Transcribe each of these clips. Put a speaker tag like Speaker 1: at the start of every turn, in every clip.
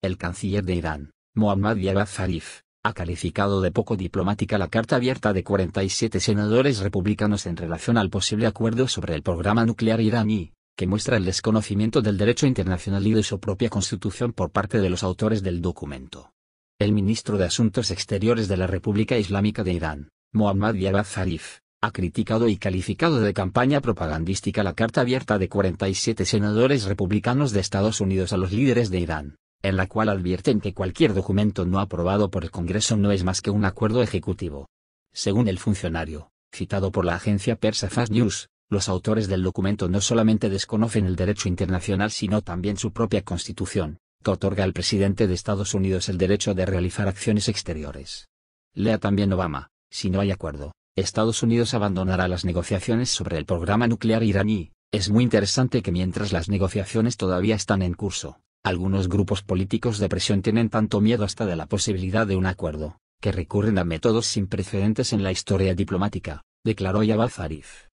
Speaker 1: El canciller de Irán, Mohammad Javad Zarif, ha calificado de poco diplomática la carta abierta de 47 senadores republicanos en relación al posible acuerdo sobre el programa nuclear iraní, que muestra el desconocimiento del derecho internacional y de su propia constitución por parte de los autores del documento. El ministro de Asuntos Exteriores de la República Islámica de Irán, Mohammad Javad Zarif, ha criticado y calificado de campaña propagandística la carta abierta de 47 senadores republicanos de Estados Unidos a los líderes de Irán, en la cual advierten que cualquier documento no aprobado por el Congreso no es más que un acuerdo ejecutivo. Según el funcionario, citado por la agencia persa Fast News, los autores del documento no solamente desconocen el derecho internacional sino también su propia constitución, que otorga al presidente de Estados Unidos el derecho de realizar acciones exteriores. Lea también Obama, si no hay acuerdo, Estados Unidos abandonará las negociaciones sobre el programa nuclear iraní, es muy interesante que mientras las negociaciones todavía están en curso, algunos grupos políticos de presión tienen tanto miedo hasta de la posibilidad de un acuerdo, que recurren a métodos sin precedentes en la historia diplomática, declaró Yabal Zarif.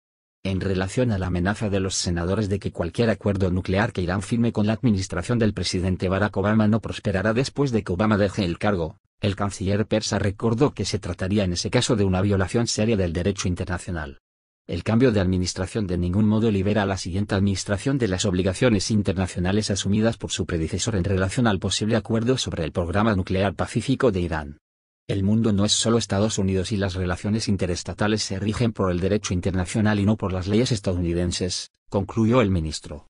Speaker 1: En relación a la amenaza de los senadores de que cualquier acuerdo nuclear que Irán firme con la administración del presidente Barack Obama no prosperará después de que Obama deje el cargo, el canciller persa recordó que se trataría en ese caso de una violación seria del derecho internacional. El cambio de administración de ningún modo libera a la siguiente administración de las obligaciones internacionales asumidas por su predecesor en relación al posible acuerdo sobre el programa nuclear pacífico de Irán. El mundo no es solo Estados Unidos y las relaciones interestatales se rigen por el derecho internacional y no por las leyes estadounidenses, concluyó el ministro.